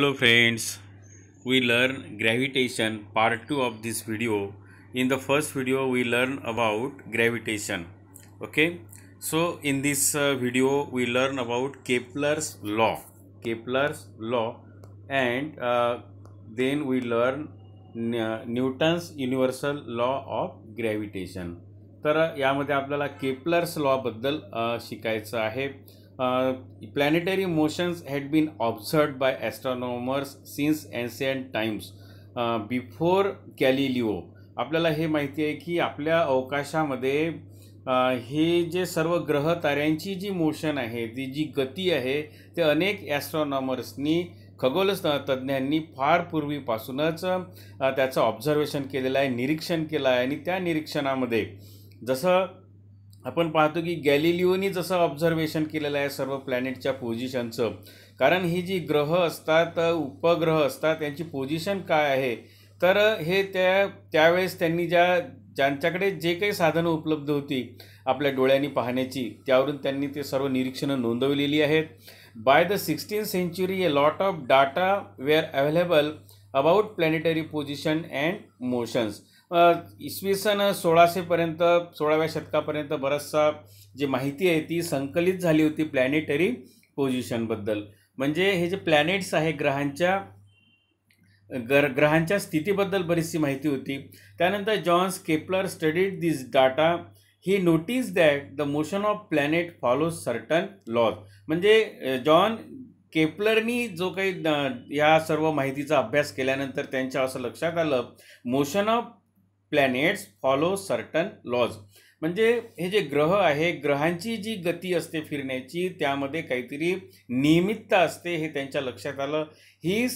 Hello friends, we learn gravitation part 2 of this video. In the first video we learn about gravitation. Okay, so in this uh, video we learn about Kepler's law, Kepler's law and uh, then we learn Newton's universal law of gravitation. तर यामध्ये आपल्याला Kepler's लॉबद्दल शिकायचं आहे planetary uh, motions motions been been by astronomers astronomers since ancient times uh, before आपल्याला हे माहिती आहे की आपल्या अवकाशामध्ये uh, हे जे सर्व ग्रह ताऱ्यांची जी मोशन आहे ती जी गती आहे ते अनेक ॲस्ट्रॉनॉमर्सनी खगोल तज्ज्ञांनी फार पूर्वीपासूनच uh, त्याचं ऑब्झर्वेशन केलेलं आहे निरीक्षण केलं आहे आणि त्या निरीक्षणामध्ये जसं आपण पाहतो की गॅलिलिओनी जसं ऑब्झर्वेशन केलेलं आहे सर्व प्लॅनेटच्या पोझिशनचं कारण ही जी ग्रह असतात उपग्रह असतात त्यांची पोझिशन काय आहे तर हे त्या त्यावेळेस त्यांनी ज्या ज्यांच्याकडे जे काही साधनं उपलब्ध होती आपल्या डोळ्यांनी पाहण्याची त्यावरून त्यांनी ते सर्व निरीक्षणं नोंदवलेली आहेत by the sixteen century a lot of data were available about planetary position and motions इसवी सन सोळाशेपर्यंत सोळाव्या शतकापर्यंत बराचसा जी माहिती आहे ती संकलित झाली होती प्लॅनेटरी पोझिशनबद्दल म्हणजे हे जे प्लॅनेट्स आहे ग्रहांच्या ग्र ग्रहांच्या स्थितीबद्दल बरीचशी माहिती होती त्यानंतर Johns Kepler studied this data he noticed that the motion of planet follow certain laws म्हणजे जॉन केपलरनी जो काही या सर्व माहितीचा अभ्यास केल्यानंतर त्यांच्या असं लक्षात आलं motion of planets follow certain laws म्हणजे हे जे ग्रह आहे ग्रहांची जी गती असते फिरण्याची त्यामध्ये काहीतरी नियमितता असते हे त्यांच्या लक्षात आलं he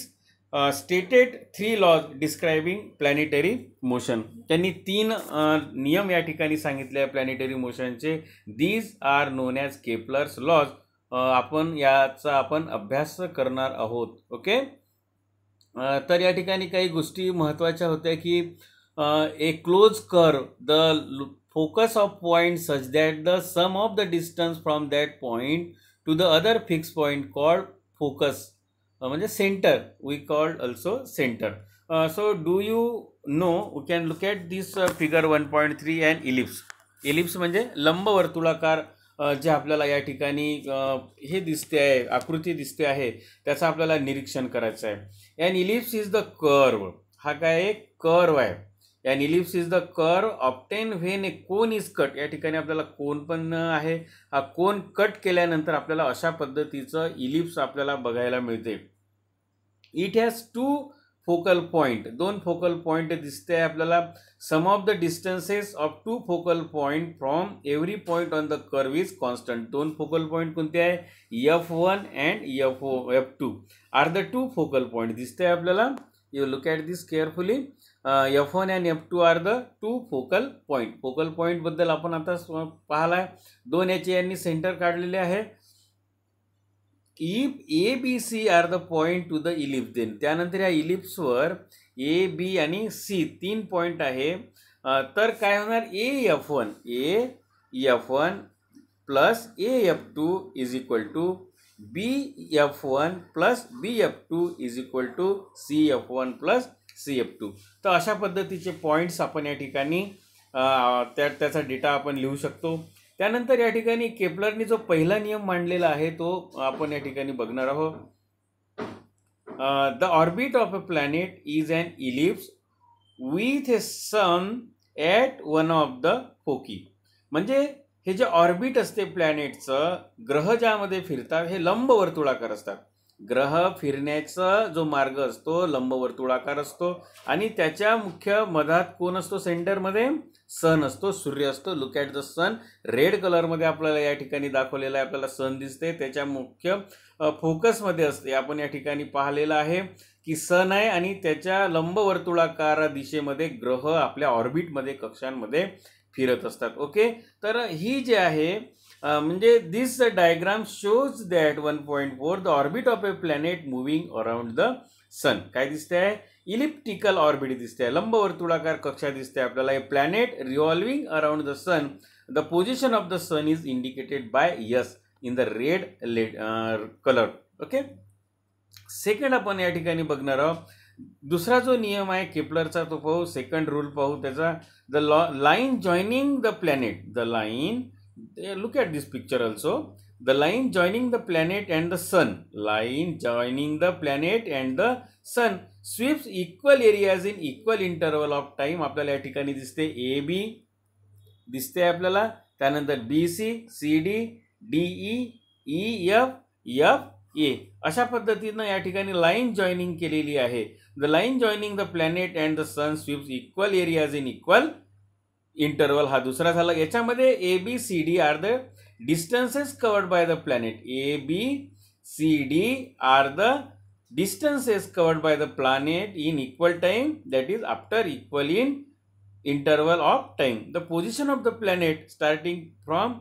stated three laws describing planetary motion त्यांनी तीन नियम या ठिकाणी सांगितले प्लॅनेटरी मोशनचे these are known as Kepler's laws आपण याचा आपण अभ्यास करणार आहोत ओके तर या ठिकाणी काही गोष्टी महत्त्वाच्या होत्या की a close curve focus of point such that the sum of the distance from that point to the other fix point call focus म्हणजे centre we called also centre so do you know you can look at this figure one point three and ellipse ellipse म्हणजे लंबवर्तुळाकार जे आपल्याला या ठिकाणी हे दिसते आहे आकृती दिसते आहे त्याचं आपल्याला निरीक्षण करायचं आहे and ellipse is the curve हा काय एक कर्व आहे and ellipse is the curve obtained when a cone is cut या ठिकाणी आपल्याला कोन पण आहे हा कोन कट केल्यानंतर आपल्याला अशा पद्धतीचं इलिप्स आपल्याला बघायला मिळते it has two focal point दोन फोकल पॉईंट दिसते आहे आपल्याला sum of the distances of two focal point from every point on the curve is constant दोन फोकल पॉईंट कोणते आहे F one and F F two are the two focal point दिसते आपल्याला you look at this carefully F one and F two are the two focal point focal पॉईंटबद्दल आपण आता पाहिला आहे दोन एच यांनी सेंटर काढलेले आहे if A B C are the point to the ellipse then त्यानंतर या इलिप्सवर ए बी आणि सी तीन पॉईंट आहे तर काय होणार A F one A F one plus A F two is equal to B F one plus B F two is equal to C F one plus C F two तर अशा पद्धतीचे points आपण या ठिकाणी त्या त्याचा data आपण लिहू शकतो त्यानंतर या ठिकाणी केपलरनी जो पहिला नियम मांडलेला आहे तो आपण या ठिकाणी बघणार आहोत the orbit of a planet is and ellipse with a sun at one of the foci म्हणजे हे जे ऑर्बिट असते प्लॅनेटचं ग्रह ज्यामध्ये फिरतात हे लंबवर्तुळाकार असतात ग्रह फिरण्याचा जो मार्ग असतो लंबवर्तुळाकार असतो आणि त्याच्या मुख्य मधात कोण असतो सेंटरमध्ये सन असतो सूर्य असतो look at the sun red कलरमध्ये आपल्याला या ठिकाणी दाखवलेला आहे आपल्याला सन दिसते त्याच्या मुख्य फोकसमध्ये असते आपण या ठिकाणी पाहिलेलं आहे की सन आहे आणि त्याच्या लंबवर्तुळाकार दिशेमध्ये ग्रह आपल्या ऑर्बिटमध्ये कक्षांमध्ये फिरत असतात ओके तर ही जी आहे म्हणजे this diagram shows that one point four the orbit of a planet moving around the sun काय दिसते आहे इलिप्टिकल ऑर्बिट दिसते आहे लंबवर्तुळाकार कक्षा दिसते आपल्याला हे planet revolving around the sun the position of the sun is indicated by yes in the red ले कलर ओके सेकंड आपण या ठिकाणी बघणार आहोत दुसरा जो नियम आहे केपलरचा तो पाहू सेकंड रूल पाहू त्याचा the law line joining the planet the line look at this picture also the line joining the planet and the sun line joining the planet and the sun sweeps equal areas in equal interval of time आपल्याला या ठिकाणी दिसते A B दिसते आपल्याला त्यानंतर B C C D D E F F A अशा पद्धतीनं या ठिकाणी लाईन जॉईनिंग केलेली आहे the line joining the planet and the sun sweeps equal areas in equal interval हा दुसरा झाला याच्यामध्ये A B C D are the distances covered by the planet A B C D are the distances covered by the planet in equal time that is after equal in interval of time the position of the planet starting from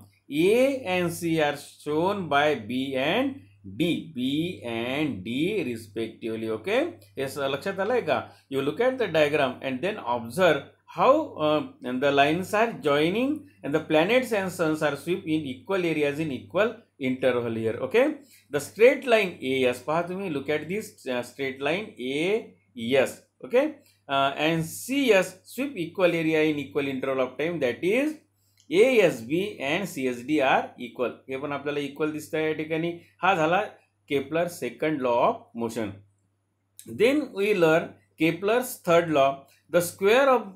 A and C are shown by B and D B and D respectively okay हे लक्षात आलं आहे का you look at the diagram and then observe how uh, the lines are joining and the planets and suns are swept in equal areas in equal interval here okay the straight line as path me look at this uh, straight line as okay uh, and cs sweep equal area in equal interval of time that is asb and csd are equal हे पण आपल्याला equal दिसत आहे या ठिकाणी हा second law of motion then we learn kepler's third law the square of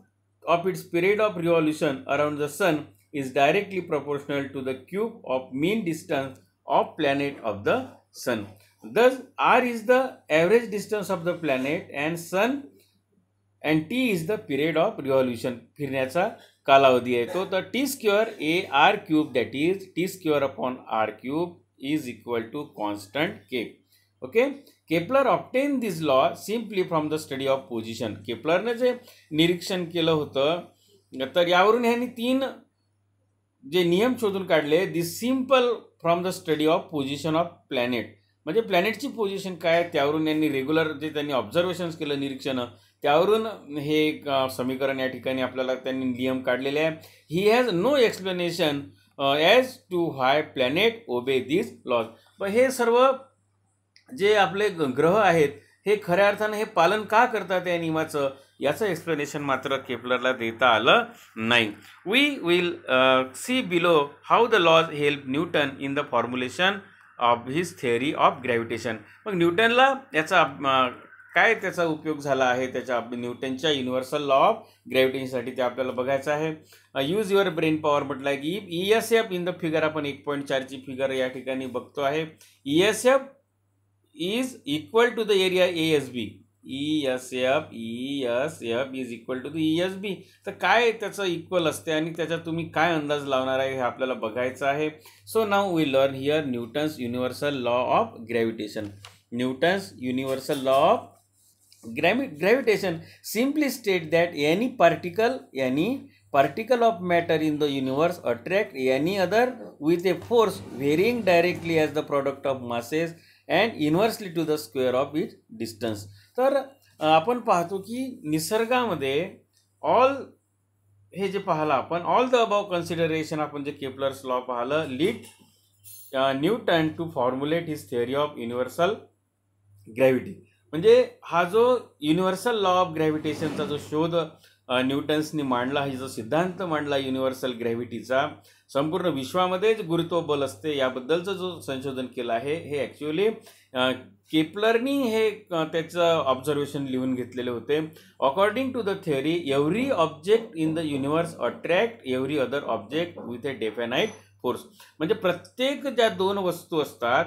of its period of revolution around the sun is directly proportional to the cube of mean distance of planet of the sun. Thus, r is the average distance of the planet and sun and t is the period of revolution. फिरण्याचा कालावधी आहे तो the T square A R cube that is T square upon R cube is equal to constant K. Okay. Kepler obtained this law simply from the study of position ने जे निरीक्षण केलं होतं तर यावरून ह्यांनी तीन जे नियम शोधून काढले this simple from the study of position of planet म्हणजे प्लॅनेटची पोझिशन काय त्यावरून यांनी रेग्युलर जे त्यांनी ऑब्झर्वेशन्स केलं निरीक्षणं त्यावरून हे समीकरण या ठिकाणी आपल्याला त्यांनी नियम काढलेले आहे he has no explanation as to why planet obey this lodge पण हे सर्व जे आपले ग्रह आहेत हे खऱ्या अर्थानं हे पालन का करतात या नियमाचं याचं एक्सप्लेनेशन मात्र केपलरला देता आलं नाही we will see below how the laws help Newton in the formulation of his theory of gravitation मग न्यूटनला याचा काय त्याचा उपयोग झाला आहे त्याच्या न्यूटनच्या युनिव्हर्सल लॉ ऑफ ग्रॅव्हिटेशनसाठी ते आपल्याला बघायचं आहे यूज युअर ब्रेन पॉवर म्हटलं की E S F in the figure आपण एक पॉईंट चारची फिगर या ठिकाणी बघतो आहे E S F is equal to the area ASB. ESF, ESF is equal to the ESB e तर काय त्याचं इक्वल असते आणि त्याचा तुम्ही काय अंदाज लावणार आहे हे आपल्याला बघायचं आहे so now we learn here Newton's universal law of gravitation Newton's universal law of gravi gravitation simply state that any particle any particle of matter in the universe attract any other with a force varying directly as the product of masses and inversely to the square of it distance तर आपण पाहतो की निसर्गामध्ये all हे जे पाहिलं आपण all the above consideration आपण जे केपलर्स लॉ पाहिलं lead Newton to formulate his theory of universal gravity म्हणजे हा जो युनिव्हर्सल लॉ ऑफ ग्रॅव्हिटेशनचा जो शोध न्यूटन्सनी मांडला ही जो सिद्धांत मांडला युनिव्हर्सल ग्रॅव्हिटीचा संपूर्ण विश्वामध्येच गुरुत्व बल असते याबद्दलचं जो संशोधन केलं आहे हे ॲक्च्युली केपलरनी हे त्याचं ऑब्झर्वेशन लिहून घेतलेले होते according to the theory every object in the universe attract every other object with a definite force म्हणजे प्रत्येक ज्या दोन वस्तू असतात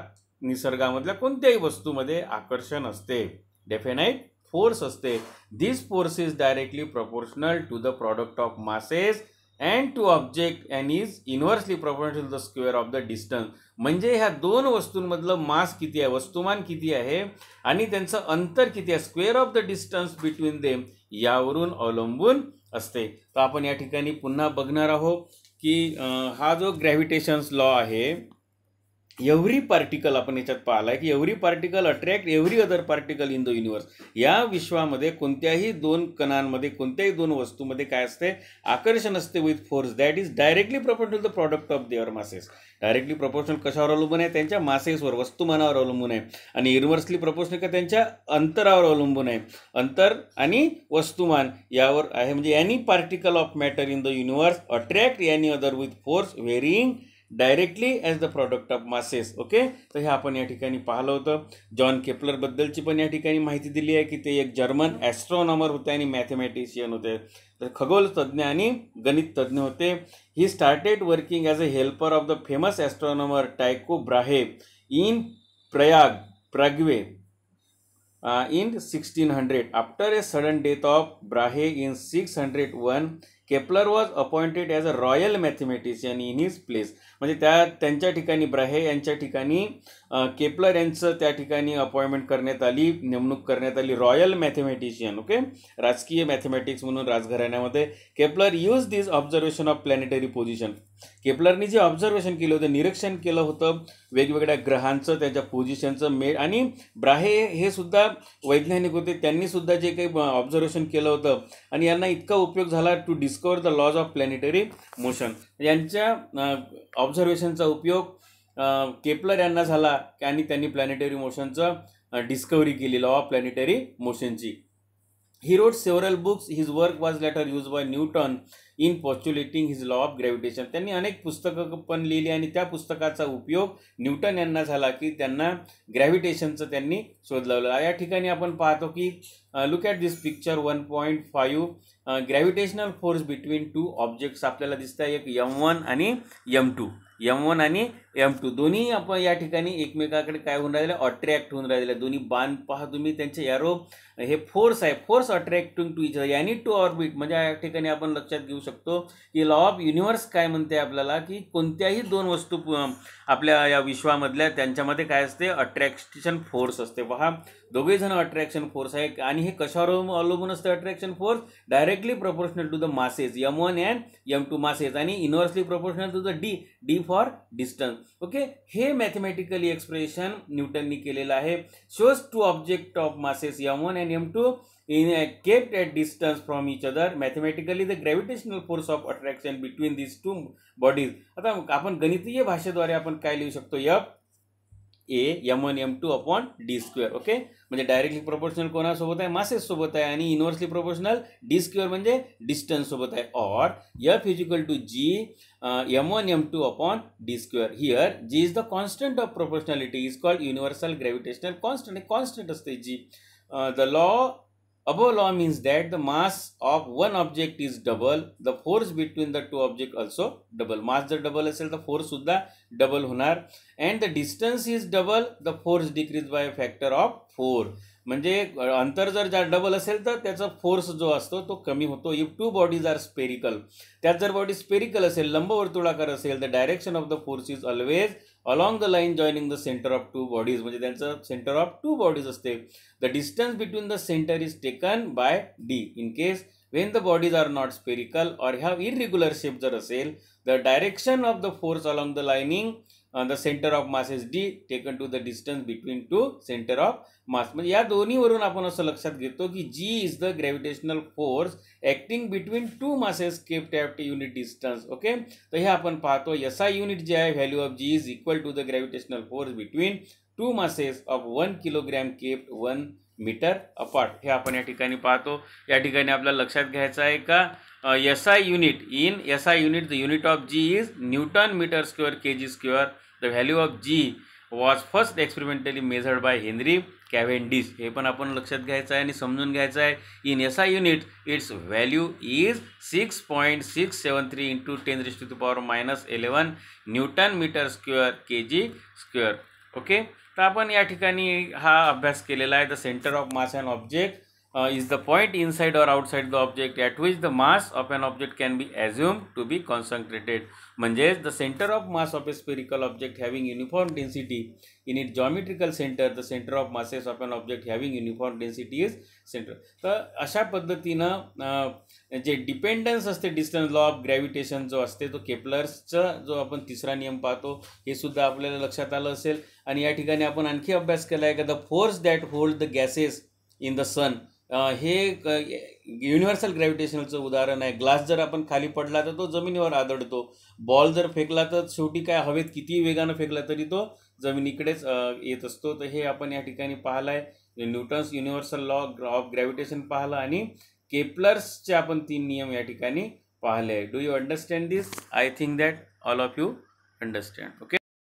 निसर्गामधल्या कोणत्याही वस्तूमध्ये आकर्षण असते डेफेनाईट फोर्स असते this force is directly proportional to the product of masses and two object and is inversely proportional to the square of the distance म्हणजे ह्या दोन वस्तूंमधलं मास किती आहे वस्तुमान किती आहे आणि त्यांचं अंतर किती आहे square of the distance between them यावरून अवलंबून असते तर आपण या ठिकाणी पुन्हा बघणार आहोत की हा जो ग्रॅव्हिटेशन्स लॉ आहे एव्हरी पार्टिकल आपण याच्यात पाहिला आहे की every particle attract every other particle in the universe या विश्वामध्ये कोणत्याही दोन कणांमध्ये कोणत्याही दोन वस्तूमध्ये काय असते आकर्षण असते with force that is directly proportional the product of their masses directly proportional कशावर अवलंबून आहे त्यांच्या मासेसवर वस्तुमानावर अवलंबून आहे आणि युनिव्हर्सली प्रपोर्शनल का त्यांच्या अंतरावर अवलंबून आहे अंतर आणि वस्तुमान यावर आहे म्हणजे any particle of matter in the universe attract any other with force varying directly as the product of masses okay तर हे आपण या ठिकाणी पाहिलं होतं जॉन केपलरबद्दलची पण या ठिकाणी माहिती दिली आहे की ते एक जर्मन ॲस्ट्रॉनॉमर होते आणि मॅथमॅटिशियन होते तर खगोल तज्ज्ञ आणि गणित तज्ज्ञ होते he started working as a helper of the famous astronomer Tycho Brahe in Prayag Prague in sixteen hundred after a sudden death of Brahe in six hundred one Kepler was appointed as a royal mathematician in his place म्हणजे त्या त्यांच्या ठिकाणी Brahe यांच्या ठिकाणी Kepler यांचं त्या ठिकाणी appointment करण्यात आली नेमणूक करण्यात आली रॉयल मॅथमॅटिशियन ओके राजकीय मॅथमॅटिक्स म्हणून राजघराण्यामध्ये Kepler use this observation of planetary position केपलरनी जे ऑब्झर्वेशन केलं होतं निरीक्षण केलं होतं वेगवेगळ्या ग्रहांचं त्यांच्या पोझिशनचं मे आणि ब्राहे हे सुद्धा वैज्ञानिक होते त्यांनी सुद्धा जे काही ऑब्झर्वेशन केलं होतं आणि यांना इतका उपयोग झाला to dis discover the laws of planetary motion यांच्या ऑब्झर्वेशनचा उपयोग केपलर यांना झाला आणि त्यांनी प्लॅनेटरी मोशनचं डिस्कवरी केली लॉ ऑफ प्लॅनेटरी मोशनची he wrote several books his work was later use by Newton in postulating his law of gravitation त्यांनी अनेक पुस्तकं पण लिहिली आणि त्या पुस्तकाचा उपयोग न्यूटन यांना झाला की त्यांना ग्रॅव्हिटेशनचं त्यांनी शोध लावला या ठिकाणी आपण पाहतो की look at this picture one point five gravitational force between two objects आपल्याला दिसत आहे एक यम वन आणि यम टू यम वन आणि एम टू दोन्ही आपण या ठिकाणी एकमेकाकडे काय होऊन राहिले अट्रॅक्ट होऊन राहिले दोन्ही बांध पहा तुम्ही त्यांचे यारो हे फोर्स आहे फोर्स अट्रॅक्टिंग टू इच यानी टू ऑर्बिट म्हणजे या ठिकाणी आपण लक्षात घेऊ शकतो की लॉ ऑफ युनिव्हर्स काय म्हणते आपल्याला की कोणत्याही दोन वस्तू आपल्या या विश्वामधल्या त्यांच्यामध्ये काय असते अट्रॅक्शन फोर्स असते पहा दोघेजण अट्रॅक्शन फोर्स आहे आणि हे कशावर अवलंबून असते attraction force directly proportional to the masses M one and M two masses आणि inversely proportional to the D D for distance okay हे मॅथमॅटिकली एक्सप्रेशन न्यूटननी केलेलं आहे shows two object of masses M one and M two in kept at distance from each other mathematically the gravitational force of attraction between these two bodies आता आपण गणितीय भाषेद्वारे आपण काय लिहू शकतो yup A M one M two upon D square okay म्हणजे directly proportional कोणासोबत आहे मासेससोबत आहे आणि इन्व्हर्सली प्रोपोर्शनल डी स्क्वेअर म्हणजे सोबत आहे or F is equal to G M one M two upon D square here G is the constant of proportionality is called universal gravitational constant constant असते G the law Above law means that the mass of one object is double, the force between the two objects also double. Mass जर double असेल तर force सुद्धा double होणार and the distance is double, the force decrease by a factor of 4. म्हणजे अंतर जर ज्या double असेल तर त्याचा फोर्स जो असतो तो कमी होतो if two bodies are spherical त्यात जर बॉडी स्पेरिकल असेल लंबवर्तुळाकार असेल the direction of the force is always along the line joining the center of two bodies म्हणजे त्यांचं सेंटर ऑफ टू बॉडीज असते the distance between the centre is taken by D in case when the bodies are not spherical or have irregular shape जर असेल the direction of the force along the lining the centre of mass is D taken to the distance between two centre of mass म्हणजे या दोन्हीवरून आपण असं लक्षात घेतो की G is the gravitational force acting between two masses kept at unit distance okay तर हे आपण पाहतो एस आय युनिट जे आहे value of G is equal to the gravitational force between two masses of one kilogram kept one metre apart हे आपण या ठिकाणी पाहतो या ठिकाणी आपल्याला लक्षात घ्यायचं आहे का S I unit in S unit the unit of G is newton metre square K G square the value of G was first experimentally measured by Henry Cavendish हे पण आपण लक्षात घ्यायचं आहे आणि समजून घ्यायचं आहे in S I unit its value is six point six seven three into ten raised to power minus eleven newton metre square K G square okay तर आपण या ठिकाणी हा अभ्यास केलेला आहे the centre of mass and object uh, is the point inside or outside the object at which the mass of an object can be assumed to be concentrated म्हणजेच the centre of mass of a spherical object having uniform density in it geometrical centre the centre of masses of an object having uniform density is centre तर अशा पद्धतीनं uh, जे dependence असते distance law of gravitation जो असते तो केपलर्सचा जो आपण तिसरा नियम पाहतो हे सुद्धा आपल्याला लक्षात आलं असेल आणि या ठिकाणी आपण आणखी अभ्यास केला आहे का the force that hold the gases in the sun हे युनिव्हर्सल ग्रॅव्हिटेशनलचं उदाहरण आहे ग्लास जर आपण खाली पडला तर तो जमिनीवर आदळतो बॉल जर फेकला तर शेवटी काय हवेत कितीही वेगानं फेकला तरी तो जमिनीकडेच येत असतो तर हे आपण या ठिकाणी पाहिलं आहे म्हणजे Newton's universal law of gravitation पाहिलं आणि केप्लर्सचे आपण तीन नियम या ठिकाणी पाहिले do you understand this I think that all of you understand okay